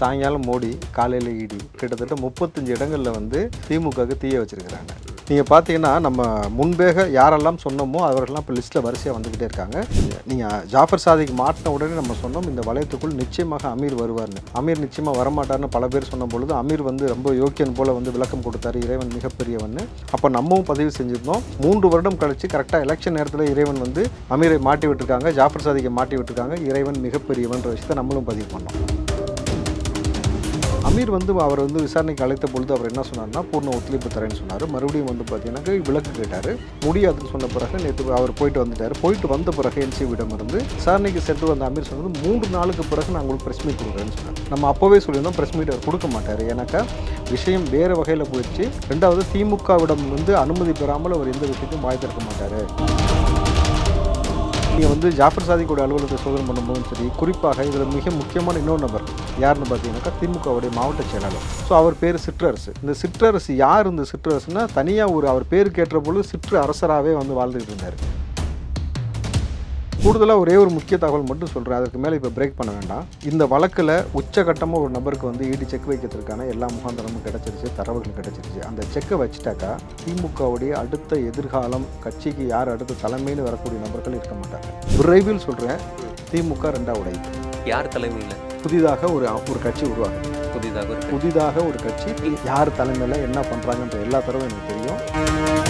சாயங்காலம் மோடி காலையில் இடி கிட்டத்தட்ட முப்பத்தஞ்சு இடங்களில் வந்து திமுகவுக்கு தீய வச்சுருக்கிறாங்க நீங்கள் பார்த்தீங்கன்னா நம்ம முன்பேக யாரெல்லாம் சொன்னோமோ அவர்கள்லாம் இப்போ லிஸ்ட்டில் வரிசையாக வந்துக்கிட்டே இருக்காங்க நீங்கள் ஜாஃபர் சாதிக்கு மாட்டின உடனே நம்ம சொன்னோம் இந்த வளையத்துக்குள் நிச்சயமாக அமீர் வருவார்னு அமீர் நிச்சயமாக வரமாட்டார்னு பல பேர் சொன்ன பொழுது அமீர் வந்து ரொம்ப யோக்கியன் போல் வந்து விளக்கம் கொடுத்தாரு இறைவன் மிகப்பெரியவன் அப்போ நம்மவும் பதிவு செஞ்சுருந்தோம் மூன்று வருடம் கழித்து கரெக்டாக எலெக்ஷன் நேரத்தில் இறைவன் வந்து அமீரை மாட்டி விட்டுருக்காங்க ஜாஃபர் சாதிக்கு மாட்டி விட்டுருக்காங்க இறைவன் மிகப்பெரியவன்ற விஷயத்தை நம்மளும் பதிவு பண்ணோம் அமீர் வந்து அவர் வந்து விசாரணைக்கு அழைத்த பொழுது அவர் என்ன சொன்னார்னா பூர்ண ஒத்துழைப்பு தரேன்னு சொன்னார் மறுபடியும் வந்து பார்த்தீங்கன்னா விளக்கு கேட்டார் முடியாதுன்னு சொன்ன பிறகு நேற்று அவர் போயிட்டு வந்துட்டார் போயிட்டு வந்த பிறகு என்சிபியிடம் இருந்து விசாரணைக்கு சென்று வந்த அமீர் சொன்னது மூன்று நாளுக்கு பிறகு நான் உங்களுக்கு ப்ரெஸ் மீட் கொடுக்குறேன்னு சொன்னார் நம்ம அப்போவே சொல்லியிருந்தோம் ப்ரெஸ் மீட் அவர் கொடுக்க மாட்டார் ஏன்னாக்கா விஷயம் வேறு வகையில் போயிடுச்சு ரெண்டாவது திமுகவிடம் வந்து அனுமதி பெறாமல் அவர் எந்த விஷயத்தையும் வாய் திறக்க மாட்டார் நீங்கள் வந்து ஜாஃபர் சாதிக்கோட அலுவலகத்தை சோதனை பண்ணும்போதும் சரி குறிப்பாக இதில் மிக முக்கியமான இன்னொரு நபர் யாருன்னு பார்த்தீங்கன்னாக்கா திமுகவுடைய மாவட்ட செயலாளர் ஸோ அவர் பேர் சிற்றரசு இந்த சிற்றரசு யார் இந்த சிற்றரசுன்னா தனியாக ஒரு அவர் பேர் கேட்டபொழுது சிற்று அரசராகவே வந்து வாழ்ந்துகிட்டு இருந்தார் கூடுதலாக ஒரே ஒரு முக்கிய தகவல் மட்டும் சொல்கிறேன் அதற்கு மேலே இப்போ பிரேக் பண்ண வேண்டாம் இந்த வழக்கில் உச்சகட்டமாக ஒரு நபருக்கு வந்து ஈடு செக் வைக்கிறதுக்கான எல்லா முகாந்தரமும் கிடச்சிருச்சு தரவுகள் கிடச்சிருச்சு அந்த செக்கை வச்சுட்டாக்கா திமுகவுடைய அடுத்த எதிர்காலம் கட்சிக்கு யார் அடுத்த தலைமையில் வரக்கூடிய நபர்கள் இருக்க மாட்டாங்க விரைவில் சொல்கிறேன் திமுக ரெண்டாவது யார் தலைமையில் புதிதாக ஒரு ஒரு கட்சி உருவாகும் புதிதாக புதிதாக ஒரு கட்சி யார் தலைமையில் என்ன பண்ணுறாங்கன்ற எல்லா தரவும் எனக்கு தெரியும்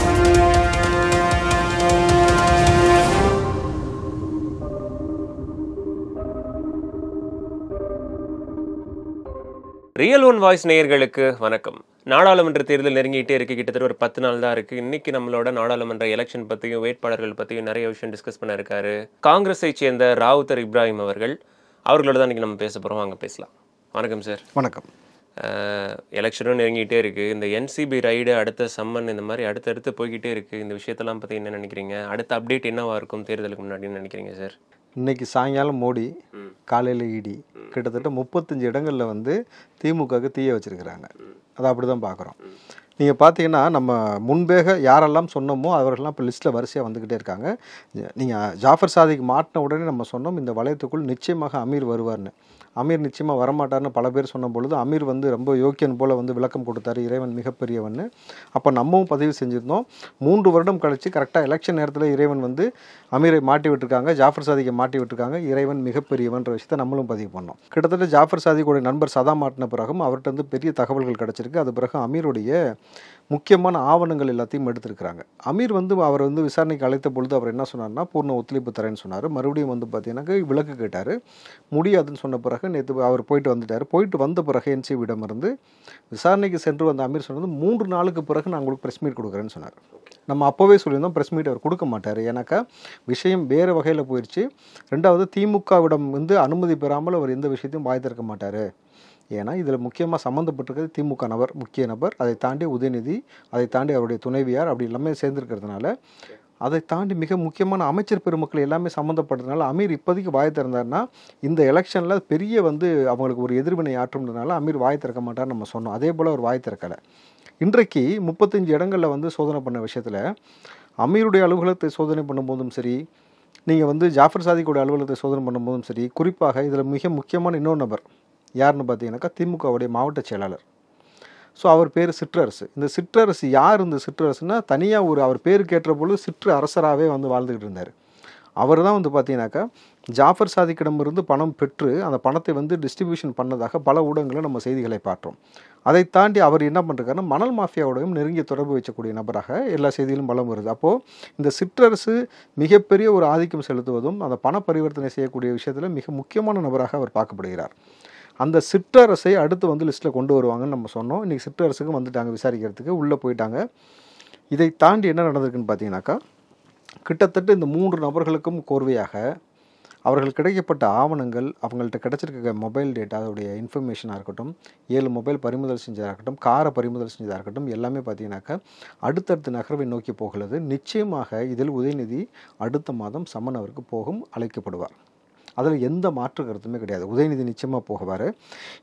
ரியல் ஒன் வாய்ஸ் நேயர்களுக்கு வணக்கம் நாடாளுமன்ற தேர்தல் நெருங்கிட்டே இருக்குது கிட்டத்தட்ட ஒரு பத்து நாள் தான் இருக்குது இன்னைக்கு நம்மளோட நாடாளுமன்ற எலெக்ஷன் பற்றியும் வேட்பாளர்கள் பற்றியும் நிறைய விஷயம் டிஸ்கஸ் பண்ண இருக்காரு காங்கிரஸை சேர்ந்த ராவுத்தர் இப்ராஹிம் அவர்கள் அவர்களோட தான் இன்றைக்கி நம்ம பேச போகிறோம் அங்கே பேசலாம் வணக்கம் சார் வணக்கம் எலெக்ஷனும் நெருங்கிட்டே இருக்குது இந்த என்சிபி ரைடு அடுத்த சம்மன் இந்த மாதிரி அடுத்தடுத்து போய்கிட்டே இருக்குது இந்த விஷயத்தெல்லாம் பற்றி என்ன நினைக்கிறீங்க அடுத்த அப்டேட் என்னவாக இருக்கும் தேர்தலுக்கு முன்னாடின்னு நினைக்கிறீங்க சார் இன்னைக்கு சாயங்காலம் மோடி காலையில் இடி கிட்டத்தட்ட முப்பத்தஞ்சு இடங்களில் வந்து திமுகவுக்கு தீய வச்சுருக்கிறாங்க அதை அப்படி தான் பார்க்குறோம் நீங்கள் பார்த்தீங்கன்னா நம்ம முன்பேக யாரெல்லாம் சொன்னோமோ அவர்கள்லாம் இப்போ லிஸ்ட்டில் வரிசையாக வந்துக்கிட்டே இருக்காங்க நீங்கள் ஜாஃபர் சாதிக்கு மாட்டின உடனே நம்ம சொன்னோம் இந்த வளையத்துக்குள் நிச்சயமாக அமீர் வருவார்னு அமீர் நிச்சயமாக வரமாட்டார்னு பல பேர் சொன்ன பொழுது அமீர் வந்து ரொம்ப யோக்கியன் போல் வந்து விளக்கம் கொடுத்தாரு இறைவன் மிகப்பெரியவன் அப்போ நம்மவும் பதிவு செஞ்சுருந்தோம் மூன்று வருடம் கழித்து கரெக்டாக எலெக்ஷன் நேரத்தில் இறைவன் வந்து அமீரை மாட்டி விட்டுருக்காங்க ஜாஃபர் சாதிக்கை மாட்டி விட்டுருக்காங்க இறைவன் மிகப்பெரியவன்ற விஷயத்தை நம்மளும் பதிவு பண்ணோம் கிட்டத்தட்ட ஜாஃபர் சாதிக்குடைய நண்பர் சதா மாட்டின பிறகும் அவர்கிட்ட வந்து பெரிய தகவல்கள் கிடச்சிருக்கு அது பிறகு அமீருடைய முக்கியமான ஆவணங்கள் எல்லாத்தையும் எடுத்திருக்கிறாங்க அமீர் வந்து அவர் வந்து விசாரணைக்கு அழைத்த பொழுது அவர் என்ன சொன்னார்னா பூர்ண ஒத்துழைப்பு தரேன்னு சொன்னார் மறுபடியும் வந்து பார்த்தீங்கன்னாக்க விளக்கு கேட்டார் முடியாதுன்னு சொன்ன பிறகு நேற்று அவர் போயிட்டு வந்துட்டார் போயிட்டு வந்த பிறகு என் இருந்து விசாரணைக்கு சென்று வந்த அமீர் சொன்னது மூன்று நாளுக்கு பிறகு நான் உங்களுக்கு ப்ரெஸ் மீட் கொடுக்குறேன்னு சொன்னார் நம்ம அப்போவே சொல்லியிருந்தோம் ப்ரெஸ் மீட் அவர் கொடுக்க மாட்டார் ஏன்னாக்கா விஷயம் வேறு வகையில் போயிடுச்சு ரெண்டாவது திமுகவிடம் வந்து அனுமதி பெறாமல் அவர் எந்த விஷயத்தையும் வாய்த்திருக்க மாட்டார் ஏன்னா இதில் முக்கியமாக சம்மந்தப்பட்டிருக்கிறது திமுக நபர் முக்கிய நபர் அதை தாண்டி உதயநிதி அதை தாண்டி அவருடைய துணைவியார் அப்படி எல்லாமே சேர்ந்துருக்கிறதுனால அதை தாண்டி மிக முக்கியமான அமைச்சர் பெருமக்கள் எல்லாமே சம்மந்தப்பட்டதுனால அமீர் இப்போதைக்கு வாய் திறந்தார்னா இந்த எலெக்ஷனில் பெரிய வந்து அவங்களுக்கு ஒரு எதிர்வினை ஆற்றும்னால அமீர் வாய் திறக்க மாட்டார்னு நம்ம சொன்னோம் அதே போல் அவர் வாய் திறக்கலை இன்றைக்கு முப்பத்தஞ்சு இடங்களில் வந்து சோதனை பண்ண விஷயத்தில் அமீருடைய அலுவலகத்தை சோதனை பண்ணும்போதும் சரி நீங்கள் வந்து ஜாஃபர் சாதிக்குடைய அலுவலகத்தை சோதனை பண்ணும்போதும் சரி குறிப்பாக இதில் மிக முக்கியமான இன்னொரு நபர் யாருன்னு பார்த்தீங்கன்னாக்கா திமுகவுடைய மாவட்ட செயலாளர் ஸோ அவர் பேர் சிற்றரசு இந்த சிற்றரசு யார் இந்த சிற்றரசுனா தனியாக ஒரு அவர் பேர் கேட்ட பொழுது சிற்று அரசராகவே வந்து வாழ்ந்துக்கிட்டு இருந்தார் அவர் தான் வந்து பார்த்தீங்கன்னாக்கா ஜாஃபர் சாதிக்கிடமிருந்து பணம் பெற்று அந்த பணத்தை வந்து டிஸ்ட்ரிபியூஷன் பண்ணதாக பல ஊடகங்களில் நம்ம செய்திகளை பார்த்தோம் அதை தாண்டி அவர் என்ன பண்ணுறாருன்னா மணல் மாஃபியாவோடையும் நெருங்கிய தொடர்பு வைக்கக்கூடிய நபராக எல்லா செய்தியிலும் பலம் வருது அப்போது இந்த சிற்றரசு மிகப்பெரிய ஒரு ஆதிக்கம் செலுத்துவதும் அந்த பண பரிவர்த்தனை செய்யக்கூடிய விஷயத்தில் மிக முக்கியமான நபராக அவர் பார்க்கப்படுகிறார் அந்த சிற்றரசை அடுத்து வந்து லிஸ்ட்டில் கொண்டு வருவாங்கன்னு நம்ம சொன்னோம் இன்றைக்கி சிற்றரசுக்கும் வந்துட்டாங்க விசாரிக்கிறதுக்கு உள்ளே போயிட்டாங்க இதை தாண்டி என்ன நடந்திருக்குன்னு பார்த்தீங்கன்னாக்கா கிட்டத்தட்ட இந்த மூன்று நபர்களுக்கும் கோர்வையாக அவர்கள் கிடைக்கப்பட்ட ஆவணங்கள் அவங்கள்ட்ட கிடச்சிருக்க மொபைல் டேட்டா அதோடைய இன்ஃபர்மேஷனாக இருக்கட்டும் ஏழு மொபைல் பறிமுதல் செஞ்சதாக இருக்கட்டும் காரை பறிமுதல் செஞ்சதாக இருக்கட்டும் எல்லாமே பார்த்தீங்கன்னாக்கா அடுத்தடுத்த நகர்வை நோக்கி போகிறது நிச்சயமாக இதில் உதயநிதி அடுத்த மாதம் சம்மன் அவருக்கு போகும் அழைக்கப்படுவார் அதில் எந்த மாற்று கருத்துமே கிடையாது உதயநிதி நிச்சயமாக போகுவார்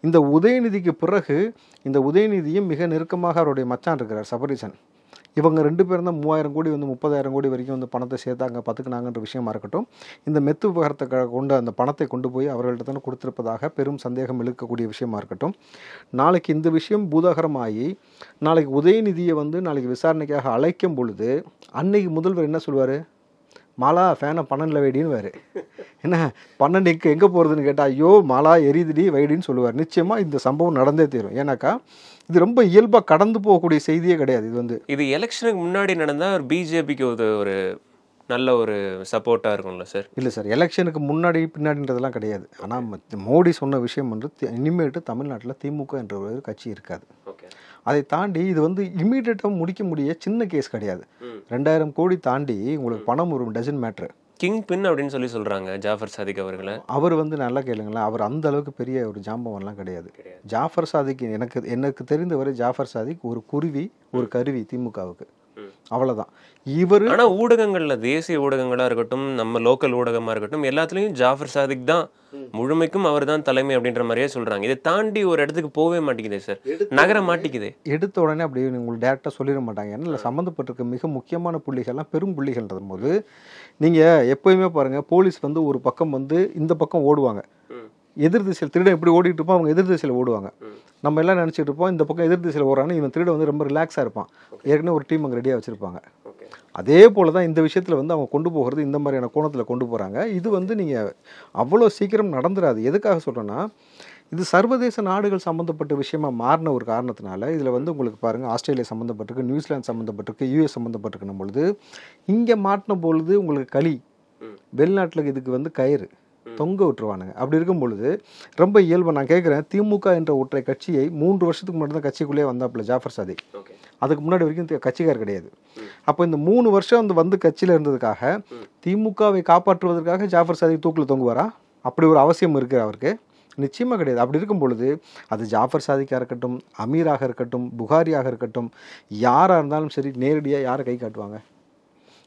இந்த உதயநிதிக்கு பிறகு இந்த உதயநிதியும் மிக நெருக்கமாக அவருடைய மச்சான் இருக்கிறார் சபரீசன் இவங்க ரெண்டு பேரும் தான் மூவாயிரம் கோடி வந்து முப்பதாயிரம் கோடி வரைக்கும் வந்து பணத்தை சேர்த்தாங்க பார்த்துக்கினாங்கன்ற விஷயமா இருக்கட்டும் இந்த மெத்து உபகரத்தை கொண்டு அந்த பணத்தை கொண்டு போய் அவர்கள்ட்ட தான் கொடுத்துருப்பதாக பெரும் சந்தேகம் இழுக்கக்கூடிய விஷயமா இருக்கட்டும் நாளைக்கு இந்த விஷயம் பூதாகரமாகி நாளைக்கு உதயநிதியை வந்து நாளைக்கு விசாரணைக்காக அழைக்கும் பொழுது அன்னைக்கு முதல்வர் என்ன சொல்வார் மாலா ஃபேனை இல்லை வேடின்னு வேறு என்ன இங்கு எங்கே போகிறதுன்னு கேட்டால் ஐயோ மலா எரிதுடி வைடின்னு சொல்லுவார் நிச்சயமாக இந்த சம்பவம் நடந்தே தீரும் ஏன்னாக்கா இது ரொம்ப இயல்பாக கடந்து போகக்கூடிய செய்தியே கிடையாது இது வந்து இது எலெக்ஷனுக்கு முன்னாடி நடந்தால் ஒரு பிஜேபிக்கு ஒரு ஒரு நல்ல ஒரு சப்போர்ட்டாக இருக்கும்ல சார் இல்லை சார் எலெக்ஷனுக்கு முன்னாடி பின்னாடின்றதெல்லாம் கிடையாது ஆனால் மோடி சொன்ன விஷயம் வந்து இனிமேட்டு தமிழ்நாட்டில் திமுக என்ற ஒரு கட்சி இருக்காது அதை தாண்டி இது வந்து இமீடியட்டாக முடிக்க முடிய சின்ன கேஸ் கிடையாது ரெண்டாயிரம் கோடி தாண்டி உங்களுக்கு பணம் ஒரு டசன் மேட்ரு கிங் பின் அப்படின்னு சொல்லி சொல்கிறாங்க ஜாஃபர் சாதிக் அவர்களை அவர் வந்து நல்லா கேளுங்களேன் அவர் அந்த அளவுக்கு பெரிய ஒரு ஜாம்பவன்லாம் கிடையாது ஜாஃபர் சாதிக் எனக்கு எனக்கு தெரிந்தவரை ஜாஃபர் சாதிக் ஒரு குருவி ஒரு கருவி திமுகவுக்கு அவ்வளோதான் இவர் ஆனால் ஊடகங்களில் தேசிய ஊடகங்களாக இருக்கட்டும் நம்ம லோக்கல் ஊடகமாக இருக்கட்டும் எல்லாத்துலேயும் ஜாஃபர் சாதிக் தான் முழுமைக்கும் அவர் தான் தலைமை அப்படின்ற மாதிரியே சொல்கிறாங்க இதை தாண்டி ஒரு இடத்துக்கு போகவே மாட்டேங்குது சார் நகர மாட்டேங்குது எடுத்த உடனே அப்படி உங்களுக்கு டேரெக்டாக சொல்லிட மாட்டாங்க ஏன்னா சம்மந்தப்பட்டிருக்க மிக முக்கியமான புள்ளிகள்லாம் பெரும் புள்ளிகள்ன்றது போது நீங்கள் எப்போயுமே பாருங்கள் போலீஸ் வந்து ஒரு பக்கம் வந்து இந்த பக்கம் ஓடுவாங்க எதிர் திசையில் திருடன் எப்படி ஓடிட்டு இருப்போம் அவங்க எதிர் திசையில் ஓடுவாங்க நம்ம எல்லாம் நினச்சிட்டு இருப்போம் இந்த பக்கம் எதிர் திசையில் ஓடுறான்னு இவன் திருட வந்து ரொம்ப ரிலாக்ஸாக இருப்பான் ஏற்கனவே ஒரு டீம் அங்கே ரெடியாக வச்சுருப்பாங்க அதே போல் தான் இந்த விஷயத்தில் வந்து அவங்க கொண்டு போகிறது இந்த மாதிரியான கோணத்தில் கொண்டு போகிறாங்க இது வந்து நீங்கள் அவ்வளோ சீக்கிரம் நடந்துடாது எதுக்காக சொல்கிறேன்னா இது சர்வதேச நாடுகள் சம்மந்தப்பட்ட விஷயமா மாறின ஒரு காரணத்தினால இதில் வந்து உங்களுக்கு பாருங்கள் ஆஸ்திரேலியா சம்மந்தப்பட்டிருக்கு நியூசிலாந்து சம்மந்தப்பட்டிருக்கு யூஎஸ் சம்மந்தப்பட்டிருக்கணும் பொழுது இங்கே மாட்டின பொழுது உங்களுக்கு களி வெளிநாட்டில் இதுக்கு வந்து கயிறு தொங்க விட்டுருவானுங்க அப்படி இருக்கும் பொழுது ரொம்ப இயல்பு நான் கேட்குறேன் திமுக என்ற ஒற்றை கட்சியை மூன்று வருஷத்துக்கு முன்னாடி தான் கட்சிக்குள்ளேயே வந்தாப்புல ஜாஃபர் சாதி அதுக்கு முன்னாடி வரைக்கும் கட்சிக்கார் கிடையாது அப்போ இந்த மூணு வருஷம் வந்து வந்து கட்சியில் இருந்ததுக்காக திமுகவை காப்பாற்றுவதற்காக ஜாஃபர் சாதி தூக்கில் தொங்குவாரா அப்படி ஒரு அவசியம் இருக்குது அவருக்கு நிச்சயமாக கிடையாது அப்படி இருக்கும் பொழுது அது ஜாஃபர் சாதிக்காக இருக்கட்டும் அமீராக இருக்கட்டும் புகாரியாக இருக்கட்டும் யாராக இருந்தாலும் சரி நேரடியாக யாரை கை காட்டுவாங்க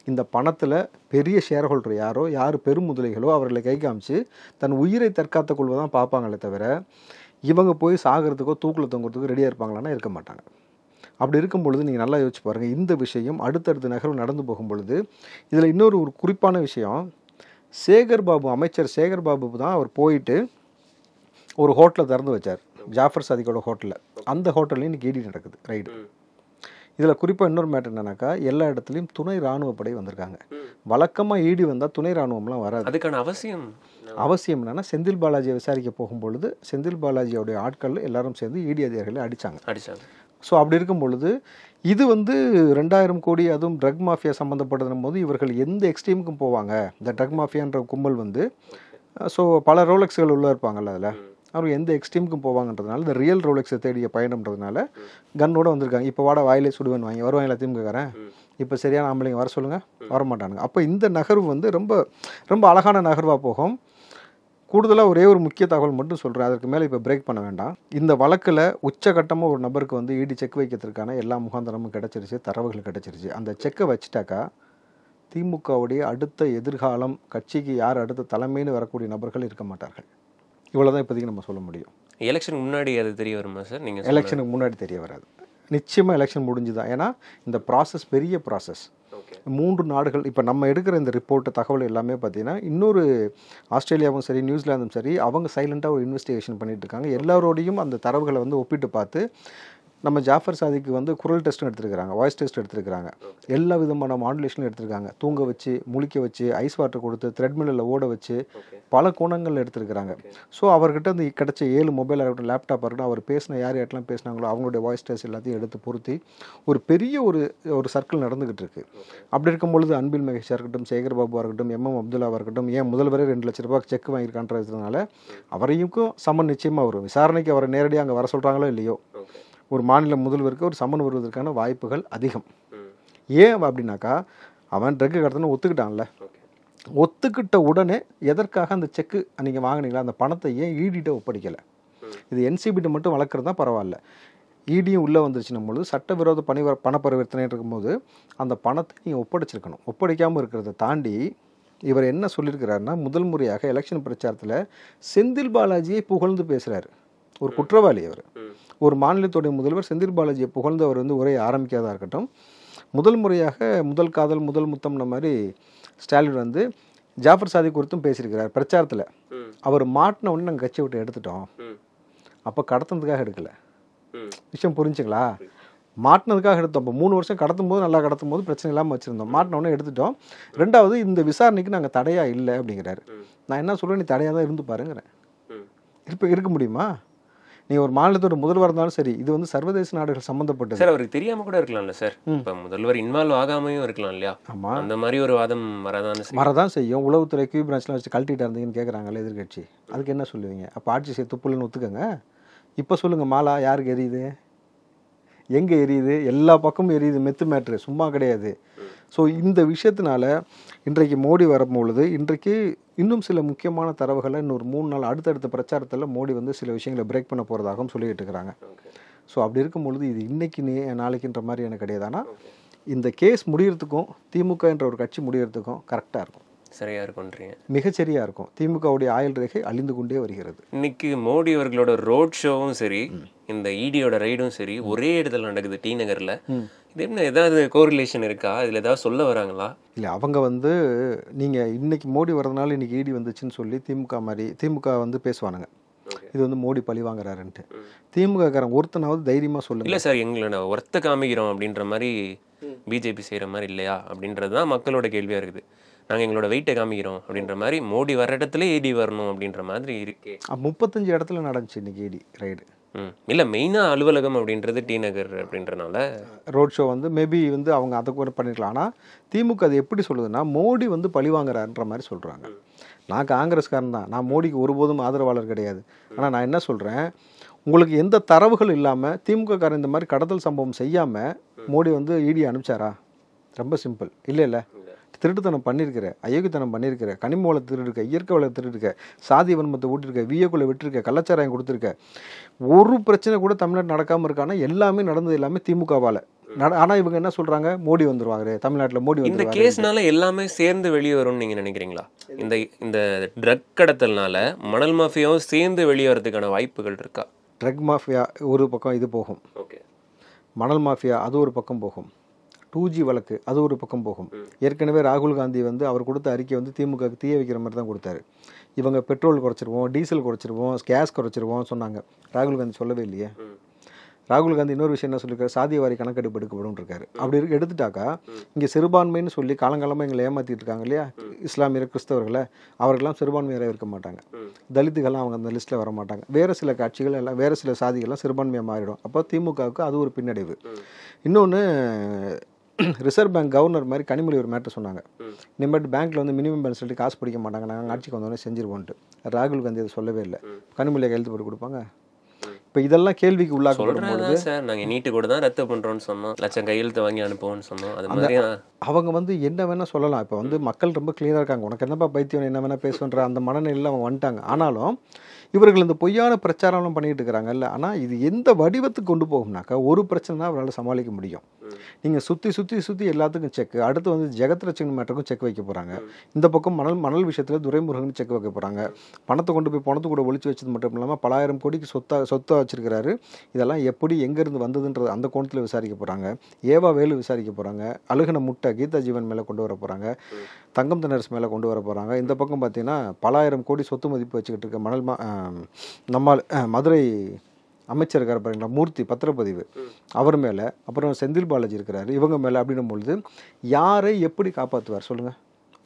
இந்த பணத்தில் பெரிய ஷேர் ஹோல்டர் யாரோ யார் பெருமுதலைகளோ அவர்களை கை காமிச்சு தன் உயிரை தற்காத்த தற்காத்து தான் பார்ப்பாங்களே தவிர இவங்க போய் சாகிறதுக்கோ தூக்கில் தொங்குறதுக்கோ ரெடியாக இருப்பாங்களான்னா இருக்க மாட்டாங்க அப்படி இருக்கும் பொழுது நீங்கள் நல்லா யோசிச்சு பாருங்கள் இந்த விஷயம் அடுத்தடுத்த நகர்வு நடந்து போகும் பொழுது இதில் இன்னொரு ஒரு குறிப்பான விஷயம் சேகர் பாபு அமைச்சர் சேகர் பாபு தான் அவர் போயிட்டு ஒரு ஹோட்டலை திறந்து வச்சார் ஜாஃபர் சாதிக்கோட ஹோட்டலில் அந்த ஹோட்டல்லையும் இன்றைக்கி இடி நடக்குது ரைடு இதில் குறிப்பாக இன்னொரு மேட்டர் என்னன்னாக்கா எல்லா இடத்துலையும் துணை ராணுவ படை வந்திருக்காங்க வழக்கமாக ஈடி e வந்தால் துணை ராணுவம்லாம் வராது அதுக்கான அவசியம் அவசியம் என்னன்னா செந்தில் பாலாஜியை விசாரிக்க போகும்பொழுது செந்தில் பாலாஜியோடைய ஆட்கள் எல்லாரும் சேர்ந்து ஈடி e அதிகாரிகளை அடித்தாங்க அடித்தாங்க ஸோ அப்படி இருக்கும் பொழுது இது வந்து ரெண்டாயிரம் கோடி அதுவும் ட்ரக் மாஃபியா சம்மந்தப்பட்டதும் போது இவர்கள் எந்த எக்ஸ்ட்ரீமுக்கும் போவாங்க இந்த ட்ரக் மாஃபியான்ற கும்பல் வந்து ஸோ பல ரோலெக்ஸ்கள் உள்ளே இருப்பாங்கல்ல அதில் அவங்க எந்த எக்ஸ்ட்ரீமுக்கும் போவாங்கன்றதுனால இந்த ரியல் ரோலெக்ஸை தேடிய பயணம்ன்றதுனால கன்னோட வந்திருக்காங்க இப்போ வாட வாயிலே சுடுவேன் வாங்கி வருவாங்க எல்லாத்தையும் கேட்குறேன் இப்போ சரியான ஆம்பளைங்க வர சொல்லுங்கள் வரமாட்டானுங்க அப்போ இந்த நகர்வு வந்து ரொம்ப ரொம்ப அழகான நகர்வாக போகும் கூடுதலாக ஒரே ஒரு முக்கிய தகவல் மட்டும் சொல்கிறேன் அதற்கு மேலே இப்போ பிரேக் பண்ண வேண்டாம் இந்த வழக்கில் உச்சகட்டமாக ஒரு நபருக்கு வந்து இடி செக் வைக்கிறதுக்கான எல்லா முகாந்திரமும் கிடச்சிருச்சு தரவுகள் கிடச்சிருச்சு அந்த செக்கை வச்சுட்டாக்கா திமுகவுடைய அடுத்த எதிர்காலம் கட்சிக்கு யார் அடுத்த தலைமைன்னு வரக்கூடிய நபர்கள் இருக்க மாட்டார்கள் இவ்வளோ தான் இப்போதைக்கு நம்ம சொல்ல முடியும் எலெக்ஷனுக்கு முன்னாடி அது தெரிய வருமா சார் நீங்கள் எலெக்ஷனுக்கு முன்னாடி தெரிய வராது நிச்சயமாக எலெக்ஷன் முடிஞ்சுதான் ஏன்னா இந்த ப்ராசஸ் பெரிய ப்ராசஸ் மூன்று நாடுகள் இப்போ நம்ம எடுக்கிற இந்த ரிப்போர்ட்டு தகவல் எல்லாமே பார்த்தீங்கன்னா இன்னொரு ஆஸ்திரேலியாவும் சரி நியூசிலாந்தும் சரி அவங்க சைலண்ட்டாக ஒரு இன்வெஸ்டிகேஷன் பண்ணிட்டு இருக்காங்க எல்லாரோடையும் அந்த தரவுகளை வந்து ஒப்பிட்டு பார்த்து நம்ம ஜாஃபர் சாதிக்கு வந்து குரல் டெஸ்ட்டும் எடுத்துருக்காங்க வாய்ஸ் டெஸ்ட் எடுத்துருக்காங்க எல்லா விதமான மாடுலேஷனும் எடுத்துருக்காங்க தூங்க வச்சு முழிக்க வச்சு ஐஸ் வாட்டர் கொடுத்து த்ரெட்மில்லில் ஓட வச்சு பல கோணங்கள் எடுத்துருக்கிறாங்க ஸோ அவர்கிட்ட அந்த கிடைச்ச ஏழு மொபைலாக இருக்கட்டும் லேப்டாப் இருக்கட்டும் அவர் பேசின யார் யார்ட்டெலாம் பேசினாங்களோ அவங்களுடைய வாய்ஸ் டெஸ்ட் எல்லாத்தையும் எடுத்து பொருத்தி ஒரு பெரிய ஒரு ஒரு சர்க்கிள் நடந்துகிட்டு இருக்கு அப்படி இருக்கும் பொழுது அன்பில் மகேஷாக இருக்கட்டும் சேகர் பாபுவாக இருக்கட்டும் எம் எம் அப்துல்லாவாக இருக்கட்டும் ஏன் முதல்வரே ரெண்டு லட்ச ரூபாய் செக் வாங்கியிருக்கான்றதுனால அவரையும் சமன் நிச்சயமாக வரும் விசாரணைக்கு அவரை நேரடியாக அங்கே வர சொல்கிறாங்களோ இல்லையோ ஒரு மாநில முதல்வருக்கு ஒரு சம்மன் வருவதற்கான வாய்ப்புகள் அதிகம் ஏன் அப்படின்னாக்கா அவன் ட்ரக்கு கடத்தணும் ஒத்துக்கிட்டான்ல ஒத்துக்கிட்ட உடனே எதற்காக அந்த செக்கு நீங்கள் வாங்கினீங்களா அந்த பணத்தை ஏன் ஈடிட்ட e ஒப்படைக்கலை இது என்சிபிட்டு மட்டும் வளர்க்குறது தான் பரவாயில்ல ஈடியும் e உள்ளே வந்துருச்சு பொழுது சட்டவிரோத பணி பண பரிவர்த்தனை இருக்கும்போது அந்த பணத்தை நீங்கள் ஒப்படைச்சிருக்கணும் ஒப்படைக்காமல் இருக்கிறத தாண்டி இவர் என்ன சொல்லியிருக்கிறாருன்னா முதல் முறையாக எலெக்ஷன் பிரச்சாரத்தில் செந்தில் பாலாஜியை புகழ்ந்து பேசுகிறாரு ஒரு குற்றவாளி அவர் ஒரு மாநிலத்துடைய முதல்வர் செந்தில் பாலாஜியை புகழ்ந்து அவர் வந்து உரையை ஆரம்பிக்காதா இருக்கட்டும் முதல் முறையாக முதல் காதல் முதல் முத்தம்ன மாதிரி ஸ்டாலின் வந்து ஜாஃபர் சாதி குறித்தும் பேசியிருக்கிறார் பிரச்சாரத்தில் அவர் மாட்டின உடனே நாங்கள் கட்சியை விட்டு எடுத்துட்டோம் அப்போ கடத்தினதுக்காக எடுக்கலை விஷயம் புரிஞ்சுங்களா மாட்டினதுக்காக எடுத்தோம் இப்போ மூணு வருஷம் கடத்தும் போது நல்லா கடத்தும் போது பிரச்சனை இல்லாமல் வச்சுருந்தோம் மாட்டினோடனே எடுத்துட்டோம் ரெண்டாவது இந்த விசாரணைக்கு நாங்கள் தடையாக இல்லை அப்படிங்கிறாரு நான் என்ன சொல்கிறேன் நீ தடையாக தான் இருந்து பாருங்கிறேன் இப்போ இருக்க முடியுமா நீ ஒரு மாநிலத்தோட முதல்வர் இருந்தாலும் சரி இது வந்து சர்வதேச நாடுகள் சம்பந்தப்பட்டது சார் அவருக்கு தெரியாம கூட இருக்கலாம்ல சார் இப்போ முதல்வர் இன்வால்வ் ஆகாமையும் இருக்கலாம் இல்லையா ஆமா அந்த மாதிரி ஒரு வாதம் வரதான் வரதான் செய்யும் உளவுத்துறை கியூ பிரான்ச்லாம் வச்சு கழட்டிட்டு இருந்தீங்கன்னு கேட்குறாங்கல்ல எதிர்கட்சி அதுக்கு என்ன சொல்லுவீங்க அப்போ ஆட்சி செய்ய துப்புலன்னு ஒத்துக்கங்க இப்போ சொல்லுங்கள் மாலா யாருக்கு எரியுது எங்கே எரியுது எல்லா பக்கமும் எரியுது மெத்து மேட்ரு சும்மா கிடையாது ஸோ இந்த விஷயத்தினால இன்றைக்கு மோடி வரும்பொழுது இன்றைக்கு இன்னும் சில முக்கியமான தரவுகளை இன்னொரு மூணு நாள் அடுத்தடுத்த பிரச்சாரத்தில் மோடி வந்து சில விஷயங்களை பிரேக் பண்ண போகிறதாகவும் சொல்லிக்கிட்டு இருக்கிறாங்க ஸோ அப்படி இருக்கும் பொழுது இது இன்னைக்கு நே நாளைக்குன்ற மாதிரி எனக்கு கிடையாது ஆனால் இந்த கேஸ் முடிகிறதுக்கும் திமுக என்ற ஒரு கட்சி முடிகிறதுக்கும் கரெக்டாக இருக்கும் சரியா இருக்கும்ன்றீங்க மிகச்சரியா இருக்கும் திமுகவுடைய ஆயுள் ரேகை அழிந்து கொண்டே வருகிறது இன்னைக்கு மோடி அவர்களோட ரோட் ஷோவும் சரி இந்த இடியோட e ரைடும் சரி ஒரே இடத்துல நடக்குது டி நகர்ல இது என்ன ஏதாவது கோரிலேஷன் இருக்கா இதுல ஏதாவது சொல்ல வராங்களா இல்லை அவங்க வந்து நீங்கள் இன்னைக்கு மோடி வர்றதுனால இன்னைக்கு இடி e வந்துச்சுன்னு சொல்லி திமுக மாதிரி திமுக வந்து பேசுவானுங்க இது வந்து மோடி பழி வாங்குறாருன்ட்டு திமுககாரன் ஒருத்தனாவது தைரியமா சொல்லுங்க இல்லை சார் எங்களை ஒருத்த காமிக்கிறோம் அப்படின்ற மாதிரி பிஜேபி செய்கிற மாதிரி இல்லையா அப்படின்றது தான் மக்களோட கேள்வியாக இருக்குது நாங்கள் எங்களோட வெயிட்டை காமிக்கிறோம் அப்படின்ற மாதிரி மோடி வர இடத்துல ஏடி வரணும் அப்படின்ற மாதிரி இருக்கு முப்பத்தஞ்சு இடத்துல நடந்துச்சு இன்னைக்கு ஏடி ரைடு ம் இல்லை மெயினாக அலுவலகம் அப்படின்றது டி நகர் அப்படின்றனால ரோட் ஷோ வந்து மேபி வந்து அவங்க அதை கூட பண்ணிருக்கலாம் ஆனால் திமுக அது எப்படி சொல்லுதுன்னா மோடி வந்து பழி வாங்குறாருன்ற மாதிரி சொல்கிறாங்க நான் காங்கிரஸ்காரன் தான் நான் மோடிக்கு ஒருபோதும் ஆதரவாளர் கிடையாது ஆனால் நான் என்ன சொல்கிறேன் உங்களுக்கு எந்த தரவுகள் இல்லாமல் திமுக காரன் இந்த மாதிரி கடத்தல் சம்பவம் செய்யாமல் மோடி வந்து இடி அனுப்பிச்சாரா ரொம்ப சிம்பிள் இல்லை இல்லை திருட்டுத்தனம் பண்ணியிருக்கிற அயோக்கித்தனம் பண்ணியிருக்கிற கனிம வளத்தை திருட்டுருக்க இயற்கை வளத்தை திருட்டுருக்க சாதி வன்மத்தை விட்டுருக்க வியக்குள்ள விட்டுருக்க கலாச்சாரம் கொடுத்துருக்க ஒரு பிரச்சனை கூட தமிழ்நாடு நடக்காமல் இருக்கானா எல்லாமே நடந்தது எல்லாமே திமுகவால் ஆனா இவங்க என்ன சொல்றாங்க மோடி வந்துருவாங்க தமிழ்நாட்டில் மோடி இந்த கேஸ்னால எல்லாமே சேர்ந்து வெளியே வரும்னு நீங்க நினைக்கிறீங்களா இந்த இந்த ட்ரக் கடத்தல்னால மணல் மாஃபியாவும் சேர்ந்து வெளியே வரதுக்கான வாய்ப்புகள் இருக்கா ட்ரக் மாஃபியா ஒரு பக்கம் இது போகும் ஓகே மணல் மாஃபியா அது ஒரு பக்கம் போகும் டூஜி வழக்கு அது ஒரு பக்கம் போகும் ஏற்கனவே ராகுல் காந்தி வந்து அவர் கொடுத்த அறிக்கை வந்து திமுக தீய வைக்கிற மாதிரி தான் கொடுத்தாரு இவங்க பெட்ரோல் குறைச்சிருவோம் டீசல் குறைச்சிருவோம் கேஸ் குறைச்சிருவோம் சொன்னாங்க ராகுல் காந்தி சொல்லவே இல்லையே ராகுல் காந்தி இன்னொரு விஷயம் என்ன சொல்லியிருக்காரு சாதிய வாரி கணக்கெடுப்பு எடுக்கப்படும் இருக்காரு அப்படி இருக்கு எடுத்துட்டாக்கா இங்கே சிறுபான்மைன்னு சொல்லி காலங்காலமாக எங்களை ஏமாற்றிட்டு இருக்காங்க இல்லையா இஸ்லாமியர் கிறிஸ்தவர்களை அவர்கள்லாம் சிறுபான்மையராக இருக்க மாட்டாங்க தலித்துகள்லாம் அவங்க அந்த லிஸ்ட்டில் வர மாட்டாங்க வேறு சில கட்சிகள் எல்லாம் வேறு சில சாதிகள்லாம் சிறுபான்மையாக மாறிடும் அப்போ திமுகவுக்கு அது ஒரு பின்னடைவு இன்னொன்று ரிசர்வ் பேங்க் கவர்னர் மாதிரி கனிமொழி ஒரு மேட்டர் சொன்னாங்க இனிமேட்டு பேங்க்கில் வந்து மினிமம் பேலன்ஸ் சொல்லிட்டு காசு பிடிக்க மாட்டாங்க நாங்கள் ஆட்சிக்கு வந்தோடனே செஞ்சிருவோன்ட்டு ராகுல் காந்தி அதை சொல்லவே இல்லை கனிமொழியை எழுத்து போட்டு கொடுப்பாங்க இப்போ இதெல்லாம் கேள்விக்கு உள்ளாக்கப்படும்போது சார் நாங்கள் நீட்டு கூட தான் ரத்து பண்ணுறோம்னு சொன்னோம் லட்சம் கையெழுத்து வாங்கி அனுப்புவோம்னு சொன்னோம் அது மாதிரி அவங்க வந்து என்ன வேணால் சொல்லலாம் இப்போ வந்து மக்கள் ரொம்ப கிளியராக இருக்காங்க உனக்கு என்னப்பா பைத்தியம் என்ன வேணால் பேசுன்ற அந்த மனநிலையில் அவங்க வந்துட்டாங்க ஆனாலும் இவர்கள் இந்த பொய்யான பிரச்சாரம்லாம் பண்ணிகிட்டு இருக்கிறாங்கல்ல ஆனால் இது எந்த வடிவத்துக்கு கொண்டு போகும்னாக்கா ஒரு பிரச்சனை தான் அவரால் சமாளிக்க முடியும் நீங்கள் சுற்றி சுற்றி சுற்றி எல்லாத்துக்கும் செக் அடுத்து வந்து ஜெகத்லட்சுமி மேட்டருக்கும் செக் வைக்க போகிறாங்க இந்த பக்கம் மணல் மணல் விஷயத்தில் துரைமுருகன் செக் வைக்க போகிறாங்க பணத்தை கொண்டு போய் பணத்தை கூட ஒழிச்சு வச்சது மட்டும் இல்லாமல் பலாயிரம் கோடிக்கு சொத்தா சொத்தாக வச்சுருக்கிறாரு இதெல்லாம் எப்படி எங்கேருந்து வந்ததுன்றது அந்த கோணத்தில் விசாரிக்க போகிறாங்க ஏவா வேலு விசாரிக்க போகிறாங்க அழுகின முட்டை கீதா ஜீவன் மேலே கொண்டு வர போகிறாங்க தங்கம் தினர்ஸ் மேலே கொண்டு வர போகிறாங்க இந்த பக்கம் பார்த்தீங்கன்னா பலாயிரம் கோடி சொத்து மதிப்பு வச்சுக்கிட்டு இருக்க மணல் நம்மால் மதுரை அமைச்சர் இருக்கார் பாருங்களா மூர்த்தி பத்திரப்பதிவு அவர் மேலே அப்புறம் செந்தில் பாலாஜி இருக்கிறாரு இவங்க மேலே அப்படின்னும் பொழுது யாரை எப்படி காப்பாற்றுவார் சொல்லுங்கள்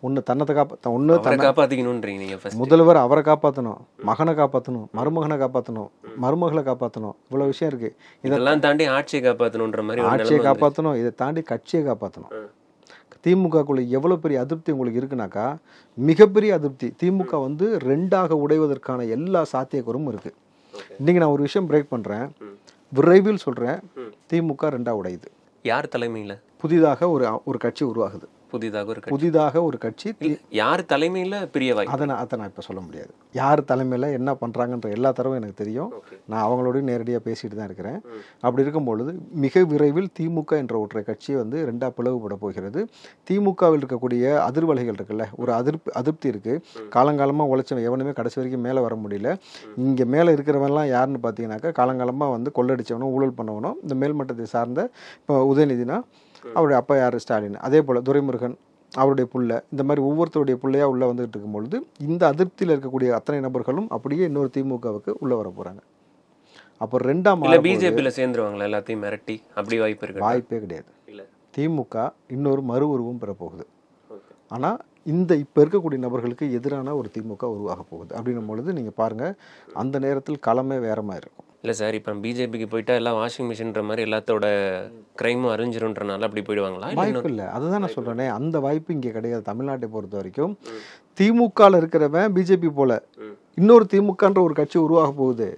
ஒன்று தன்னத்தை காப்பா ஒன்று தன்னை காப்பாற்றிக்கணுன்றீங்க நீங்கள் முதல்வர் அவரை காப்பாற்றணும் மகனை காப்பாற்றணும் மருமகனை காப்பாற்றணும் மருமகளை காப்பாற்றணும் இவ்வளோ விஷயம் இருக்குது இதெல்லாம் தாண்டி ஆட்சியை காப்பாற்றணுன்ற மாதிரி ஆட்சியை காப்பாற்றணும் இதை தாண்டி கட்சியை காப்பாற்றணும் திமுகக்குள்ள எவ்வளோ பெரிய அதிருப்தி உங்களுக்கு இருக்குனாக்கா மிகப்பெரிய அதிருப்தி திமுக வந்து ரெண்டாக உடைவதற்கான எல்லா சாத்தியக்கூறும் இருக்குது இன்னைக்கு நான் ஒரு விஷயம் பிரேக் பண்ணுறேன் விரைவில் சொல்கிறேன் திமுக ரெண்டாக உடையுது யார் தலைமையில் புதிதாக ஒரு ஒரு கட்சி உருவாகுது புதிதாக ஒரு புதிதாக ஒரு கட்சி யார் தலைமையில் பிரியவாய் அதை நான் அதை நான் இப்போ சொல்ல முடியாது யார் தலைமையில் என்ன பண்ணுறாங்கன்ற எல்லா தரவும் எனக்கு தெரியும் நான் அவங்களோடய நேரடியாக பேசிகிட்டு தான் இருக்கிறேன் அப்படி இருக்கும்பொழுது மிக விரைவில் திமுக என்ற ஒற்றை கட்சி வந்து ரெண்டாக பிளவுபட போகிறது திமுகவில் இருக்கக்கூடிய அதிர்வலைகள் இருக்குல்ல ஒரு அதிருப்தி அதிருப்தி இருக்குது காலங்காலமாக உழைச்சவன் எவனுமே கடைசி வரைக்கும் மேலே வர முடியல இங்கே மேலே இருக்கிறவன்லாம் யாருன்னு பார்த்தீங்கன்னாக்கா காலங்காலமாக வந்து கொள்ளடிச்சவனும் ஊழல் பண்ணவனும் இந்த மேல்மட்டத்தை சார்ந்த இப்போ உதயநிதினா அவருடைய அப்பா யார் ஸ்டாலின் அதே போல் துரைமுருகன் அவருடைய புள்ள இந்த மாதிரி ஒவ்வொருத்தருடைய பிள்ளையாக உள்ளே வந்துகிட்டு இருக்கும்பொழுது இந்த அதிருப்தியில் இருக்கக்கூடிய அத்தனை நபர்களும் அப்படியே இன்னொரு திமுகவுக்கு உள்ளே வர போகிறாங்க அப்போ ரெண்டாம் இல்லை பிஜேபியில் சேர்ந்துருவாங்களா எல்லாத்தையும் மிரட்டி அப்படி வாய்ப்பு இருக்கு வாய்ப்பே கிடையாது திமுக இன்னொரு மறு உருவம் பெறப்போகுது ஆனால் இந்த இப்போ இருக்கக்கூடிய நபர்களுக்கு எதிரான ஒரு திமுக உருவாக போகுது அப்படின்னும் பொழுது நீங்கள் பாருங்கள் அந்த நேரத்தில் களமே வேறமாக இருக்கும் இல்லை சார் இப்போ பிஜேபிக்கு போயிட்டா எல்லாம் வாஷிங் மிஷின்ற மாதிரி எல்லாத்தோட கிரைமும் அறிஞ்சிருன்றனால அப்படி போயிடுவாங்களா வாய்ப்பு இல்லை அதுதான் நான் சொல்கிறேனே அந்த வாய்ப்பு இங்கே கிடையாது தமிழ்நாட்டை பொறுத்த வரைக்கும் திமுகவில் இருக்கிறவன் பிஜேபி போல இன்னொரு திமுகன்ற ஒரு கட்சி உருவாக போகுது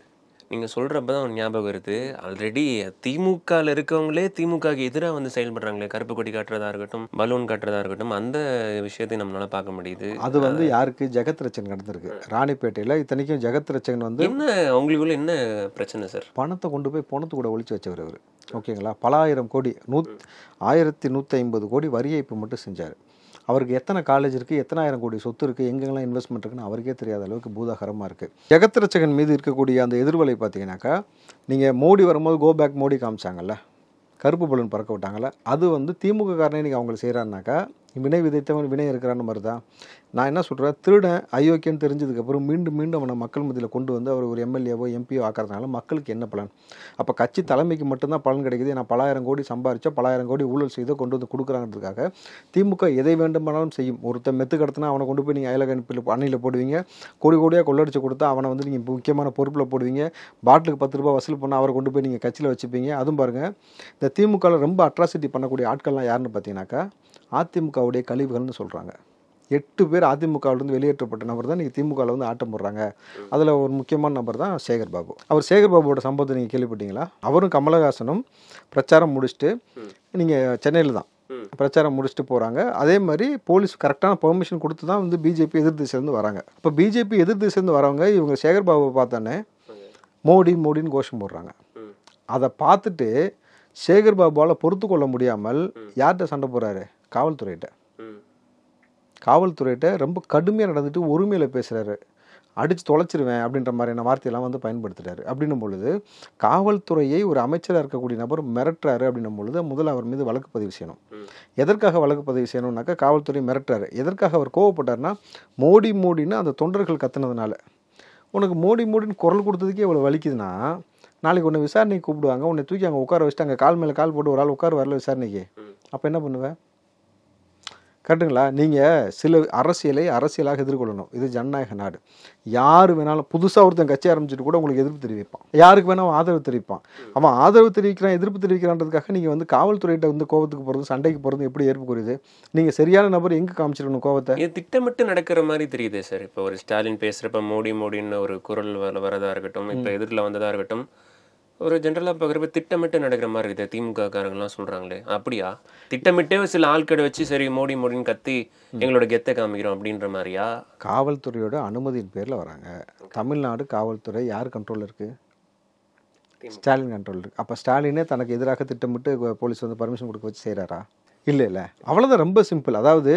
நீங்கள் சொல்கிறப்ப தான் ஞாபகம் வருது ஆல்ரெடி திமுகவில் இருக்கவங்களே திமுகவுக்கு எதிராக வந்து செயல்படுறாங்களே கருப்பு கொடி காட்டுறதா இருக்கட்டும் பலூன் காட்டுறதா இருக்கட்டும் அந்த விஷயத்தை நம்மளால் பார்க்க முடியுது அது வந்து யாருக்கு ஜெகத் ரச்சன் நடந்திருக்கு ராணிப்பேட்டையில் இத்தனைக்கும் ஜெகத் ரச்சன் வந்து என்ன அவங்களுக்குள்ள என்ன பிரச்சனை சார் பணத்தை கொண்டு போய் பணத்து கூட ஒழிச்சு வச்சவர் அவர் ஓகேங்களா பல ஆயிரம் கோடி நூத் ஆயிரத்தி நூற்றி ஐம்பது கோடி வரி ஏய்ப்பு மட்டும் செஞ்சார் அவருக்கு எத்தனை காலேஜ் இருக்குது எத்தனை ஆயிரம் கோடி சொத்து இருக்குது எங்கெங்கெல்லாம் இன்வெஸ்ட்மெண்ட் இருக்குன்னு அவருக்கே தெரியாத அளவுக்கு பூதாகரமாக இருக்குது ஜெகத்ரட்சகன் மீது இருக்கக்கூடிய அந்த எதிர்வலை பார்த்தீங்கன்னாக்கா நீங்கள் மோடி வரும்போது கோ பேக் மோடி காமிச்சாங்கல்ல கருப்பு பலன் பறக்க விட்டாங்கல்ல அது வந்து திமுக காரணம் நீங்கள் அவங்களுக்கு செய்கிறாருனாக்கா வினை விதைத்தவன் வினை இருக்கிறான்னு மாதிரி தான் நான் என்ன சொல்கிறேன் திருடன் அயோக்கியன்னு தெரிஞ்சதுக்கப்புறம் மீண்டும் மீண்டும் அவனை மக்கள் மத்தியில் கொண்டு வந்து அவர் ஒரு எம்எல்ஏவோ எம்பியோ ஆக்கிறதுனால மக்களுக்கு என்ன பலன் அப்போ கட்சி தலைமைக்கு மட்டும்தான் பலன் கிடைக்குது நான் பலாயிரம் கோடி சம்பாரிச்சோ பலாயிரம் கோடி ஊழல் செய்தோ கொண்டு வந்து கொடுக்குறாங்கிறதுக்காக திமுக எதை வேண்டுமானாலும் செய்யும் ஒருத்தன் மெத்து கடத்தினா அவனை கொண்டு போய் நீங்கள் அயலக அனுப்பில் அணையில் போடுவீங்க கோடி கோடியாக கொள்ளடிச்சு கொடுத்தா அவனை வந்து நீங்கள் முக்கியமான பொறுப்பில் போடுவீங்க பாட்டிலுக்கு பத்து ரூபா வசூல் பண்ணால் அவரை கொண்டு போய் நீங்கள் கட்சியில் வச்சுப்பீங்க அதுவும் பாருங்கள் இந்த திமுகவில் ரொம்ப அட்ராசிட்டி பண்ணக்கூடிய ஆட்கள்லாம் யாருன்னு பார்த்தீங்கன்னாக்கா அதிமுகவுடைய கழிவுகள்னு சொல்கிறாங்க எட்டு பேர் அதிமுகவிலேருந்து வெளியேற்றப்பட்ட நபர் தான் நீங்கள் திமுகவில் வந்து ஆட்டம் போடுறாங்க அதில் ஒரு முக்கியமான நபர் தான் சேகர் பாபு அவர் சேகர் பாபுவோட சம்பவத்தை நீங்கள் கேள்விப்பட்டீங்களா அவரும் கமலஹாசனும் பிரச்சாரம் முடிச்சுட்டு நீங்கள் சென்னையில் தான் பிரச்சாரம் முடிச்சுட்டு போகிறாங்க அதே மாதிரி போலீஸ் கரெக்டான பெர்மிஷன் கொடுத்து தான் வந்து பிஜேபி எதிர் திசையிலேருந்து வராங்க இப்போ பிஜேபி எதிர் திசையிலேருந்து வரவங்க இவங்க சேகர் பாபுவை பார்த்தோன்னே மோடி மோடின்னு கோஷம் போடுறாங்க அதை பார்த்துட்டு சேகர் பாபுவால் பொறுத்து கொள்ள முடியாமல் யார்கிட்ட சண்டை போடுறாரு காவல்துறையிட்ட காவல்துறையிட்ட ரொம்ப கடுமையாக நடந்துட்டு ஒருமையில் பேசுகிறாரு அடித்து தொலைச்சிருவேன் அப்படின்ற மாதிரியான வார்த்தையெல்லாம் வந்து பயன்படுத்துகிறாரு அப்படின்னும் பொழுது காவல்துறையை ஒரு அமைச்சராக இருக்கக்கூடிய நபர் மிரட்டுறாரு அப்படின்னும் பொழுது முதல்ல அவர் மீது வழக்கு பதிவு செய்யணும் எதற்காக வழக்கு பதிவு செய்யணும்னாக்கா காவல்துறை மிரட்டுறாரு எதற்காக அவர் கோவப்பட்டார்னா மோடி மோடின்னு அந்த தொண்டர்கள் கத்துனதுனால உனக்கு மோடி மோடின்னு குரல் கொடுத்ததுக்கே இவ்வளோ வலிக்குதுன்னா நாளைக்கு ஒன்று விசாரணைக்கு கூப்பிடுவாங்க உன்னை தூக்கி அங்கே உட்கார வச்சுட்டு அங்கே கால் மேலே கால் போட்டு ஒரு ஆள் உட்கார வரல விசாரணைக்கு அப்போ என்ன பண்ணுவேன் கரெக்டுங்களா நீங்கள் சில அரசியலை அரசியலாக எதிர்கொள்ளணும் இது ஜனநாயக நாடு யார் வேணாலும் புதுசாக ஒருத்தன் கட்சி ஆரம்பிச்சுட்டு கூட உங்களுக்கு எதிர்ப்பு தெரிவிப்பான் யாருக்கு வேணாலும் ஆதரவு தெரிவிப்பான் அவன் ஆதரவு தெரிவிக்கிறான் எதிர்ப்பு தெரிவிக்கிறான்றதுக்காக நீங்கள் வந்து காவல்துறையிட்ட வந்து கோவத்துக்கு போகிறது சண்டைக்கு போகிறது எப்படி ஏற்பு கூறுது நீங்கள் சரியான நபர் எங்கே காமிச்சிடணும் கோபத்தை இது திட்டமிட்டு நடக்கிற மாதிரி தெரியுது சார் இப்போ ஒரு ஸ்டாலின் பேசுகிறப்ப மோடி மோடின்னு ஒரு குரல் வரதாக இருக்கட்டும் இப்போ எதிரில் வந்ததாக இருக்கட்டும் ஒரு ஜென்ரலாக பார்க்குறப்ப திட்டமிட்டு நடக்கிற மாதிரி இருக்குது திமுக காரங்களாம் சொல்கிறாங்களே அப்படியா திட்டமிட்டே சில ஆட்களை வச்சு சரி மோடி மோடின்னு கத்தி எங்களோட கெத்தை காமிக்கிறோம் அப்படின்ற மாதிரியா காவல்துறையோட அனுமதியின் பேரில் வராங்க தமிழ்நாடு காவல்துறை யார் கண்ட்ரோலில் இருக்குது ஸ்டாலின் கண்ட்ரோல் இருக்குது அப்போ ஸ்டாலினே தனக்கு எதிராக திட்டமிட்டு போலீஸ் வந்து பர்மிஷன் கொடுக்க வச்சு செய்கிறாரா இல்லை இல்லை அவ்வளோதான் ரொம்ப சிம்பிள் அதாவது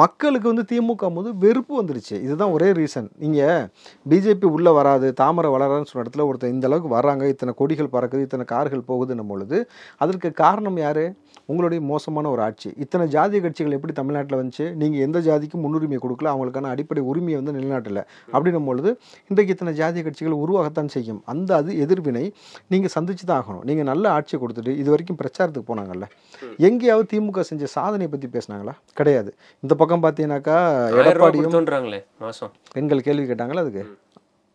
மக்களுக்கு வந்து திமுக போது வெறுப்பு வந்துருச்சு இதுதான் ஒரே ரீசன் நீங்கள் பிஜேபி உள்ளே வராது தாமரை வளரான்னு சொன்ன இடத்துல ஒருத்தர் இந்த அளவுக்கு வர்றாங்க இத்தனை கொடிகள் பறக்குது இத்தனை கார்கள் போகுதுன்னும் பொழுது அதற்கு காரணம் யார் உங்களுடைய மோசமான ஒரு ஆட்சி இத்தனை ஜாதிய கட்சிகள் எப்படி தமிழ்நாட்டில் வந்துச்சு நீங்கள் எந்த ஜாதிக்கும் முன்னுரிமை கொடுக்கல அவங்களுக்கான அடிப்படை உரிமையை வந்து நிலநாட்டில் அப்படின்னும் பொழுது இன்றைக்கு இத்தனை ஜாதிய கட்சிகள் உருவாகத்தான் செய்யும் அந்த அது எதிர்வினை நீங்கள் சந்திச்சு தான் ஆகணும் நீங்கள் நல்ல ஆட்சியை கொடுத்துட்டு இது வரைக்கும் பிரச்சாரத்துக்கு போனாங்கல்ல எங்கேயாவது திமுக திமுக செஞ்ச சாதனை பற்றி பேசினாங்களா கிடையாது இந்த பக்கம் பார்த்தீங்கன்னாக்கா எடப்பாடியும் பெண்கள் எங்கள் கேள்வி கேட்டாங்களா அதுக்கு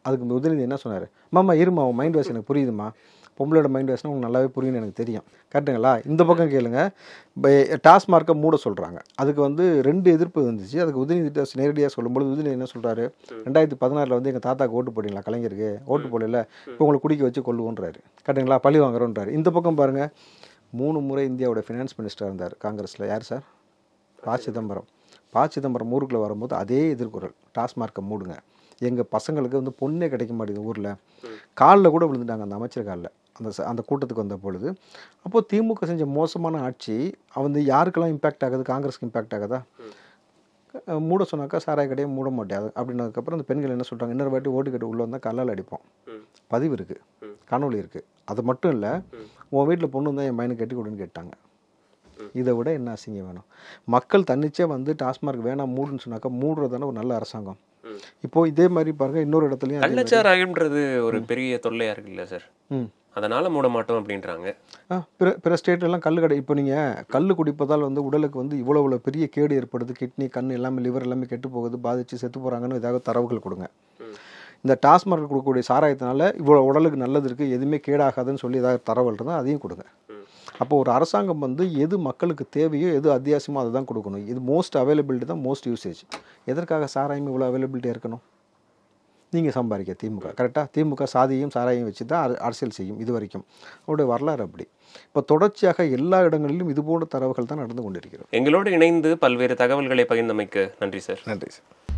அதுக்கு உதயநிதி என்ன சொன்னார் மாமா இருமா உன் மைண்ட் வாஷ் எனக்கு புரியுதுமா பொம்பளோட மைண்ட் வாஷ்னா உங்களுக்கு நல்லாவே புரியும்னு எனக்கு தெரியும் கரெக்டுங்களா இந்த பக்கம் கேளுங்க டாஸ்மார்க்கை மூட சொல்கிறாங்க அதுக்கு வந்து ரெண்டு எதிர்ப்பு இருந்துச்சு அதுக்கு உதயநிதி நேரடியாக சொல்லும்போது உதயநிதி என்ன சொல்கிறாரு ரெண்டாயிரத்தி பதினாறில் வந்து எங்கள் தாத்தாக்கு ஓட்டு போட்டிங்களா கலைஞருக்கு ஓட்டு போடல இப்போ உங்களை குடிக்க வச்சு கொள்ளுவோன்றாரு கரெக்டுங்களா பழி வாங்குறோன்றாரு இந்த பக்கம் பாருங்கள் மூணு முறை இந்தியாவோட ஃபினான்ஸ் மினிஸ்டராக இருந்தார் காங்கிரஸில் யார் சார் ப சிதம்பரம் ப சிதம்பரம் ஊருக்குள்ளே வரும்போது அதே எதிர்குரல் டாஸ்மார்க்கை மூடுங்க எங்கள் பசங்களுக்கு வந்து பொண்ணே கிடைக்க மாட்டேங்குது ஊரில் காலில் கூட விழுந்துட்டாங்க அந்த அமைச்சர் காலில் அந்த அந்த கூட்டத்துக்கு வந்த பொழுது அப்போது திமுக செஞ்ச மோசமான ஆட்சி வந்து யாருக்கெல்லாம் இம்பேக்ட் ஆகுது காங்கிரஸ்க்கு இம்பேக்ட் ஆகுதா மூட சொன்னாக்கா சாராய கடையை மூட மாட்டாது அப்படின்னதுக்கப்புறம் அந்த பெண்கள் என்ன சொல்கிறாங்க இன்னொரு வாட்டி ஓட்டு கட்டு உள்ளே வந்தால் கல்லால் அடிப்போம் பதிவு இருக்குது காணொலி இருக்குது அது மட்டும் இல்லை உன் வீட்டில் பொண்ணு வந்தால் என் பையனை கட்டி கொடுன்னு கேட்டாங்க இதை விட என்ன அசிங்கம் வேணும் மக்கள் தன்னிச்சே வந்து டாஸ்மார்க் வேணாம் மூடுன்னு சொன்னாக்கா மூடுறது ஒரு நல்ல அரசாங்கம் இப்போ இதே மாதிரி பாருங்க இன்னொரு இடத்துலயும் கள்ளச்சாராயம்ன்றது ஒரு பெரிய தொல்லையா இருக்குல்ல சார் அதனால மூட மாட்டோம் அப்படின்றாங்க பிற பிற எல்லாம் கல் கடை இப்போ நீங்கள் கல் குடிப்பதால் வந்து உடலுக்கு வந்து இவ்வளோ இவ்வளோ பெரிய கேடு ஏற்படுது கிட்னி கண் எல்லாமே லிவர் எல்லாமே கெட்டு போகுது பாதிச்சு செத்து போகிறாங்கன்னு ஏதாவது தரவுகள் கொடுங்க இந்த டாஸ்மார்க் கொடுக்கக்கூடிய சாராயத்தினால இவ்வளோ உடலுக்கு நல்லது இருக்குது எதுவுமே கேடாகாதுன்னு சொல்லி ஏதாவது தரவல் இருந்தால் அதையும் கொடுங்க அப்போ ஒரு அரசாங்கம் வந்து எது மக்களுக்கு தேவையோ எது அத்தியாவசியமோ அதை தான் கொடுக்கணும் இது மோஸ்ட் அவைலபிலிட்டி தான் மோஸ்ட் யூசேஜ் எதற்காக சாராயம் இவ்வளோ அவைலபிலிட்டியாக இருக்கணும் நீங்கள் சம்பாதிக்க திமுக கரெக்டாக திமுக சாதியும் சாராயம் வச்சு தான் அரசியல் செய்யும் இது வரைக்கும் அவருடைய வரலாறு அப்படி இப்போ தொடர்ச்சியாக எல்லா இடங்களிலும் இதுபோன்ற தரவுகள் தான் நடந்து கொண்டிருக்கிறோம் எங்களோடு இணைந்து பல்வேறு தகவல்களை பகிர்ந்தமைக்கு நன்றி சார் நன்றி சார்